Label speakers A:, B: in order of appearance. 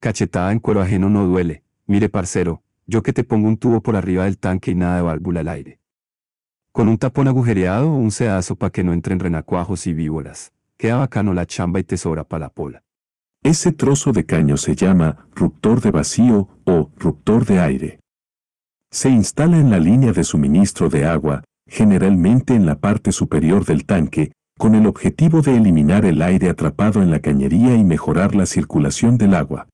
A: Cachetada en cuero ajeno no duele, mire parcero, yo que te pongo un tubo por arriba del tanque y nada de válvula al aire. Con un tapón agujereado o un sedazo para que no entren renacuajos y víboras. Queda bacano la chamba y tesora para la pola.
B: Ese trozo de caño se llama ruptor de vacío o ruptor de aire. Se instala en la línea de suministro de agua, generalmente en la parte superior del tanque, con el objetivo de eliminar el aire atrapado en la cañería y mejorar la circulación del agua.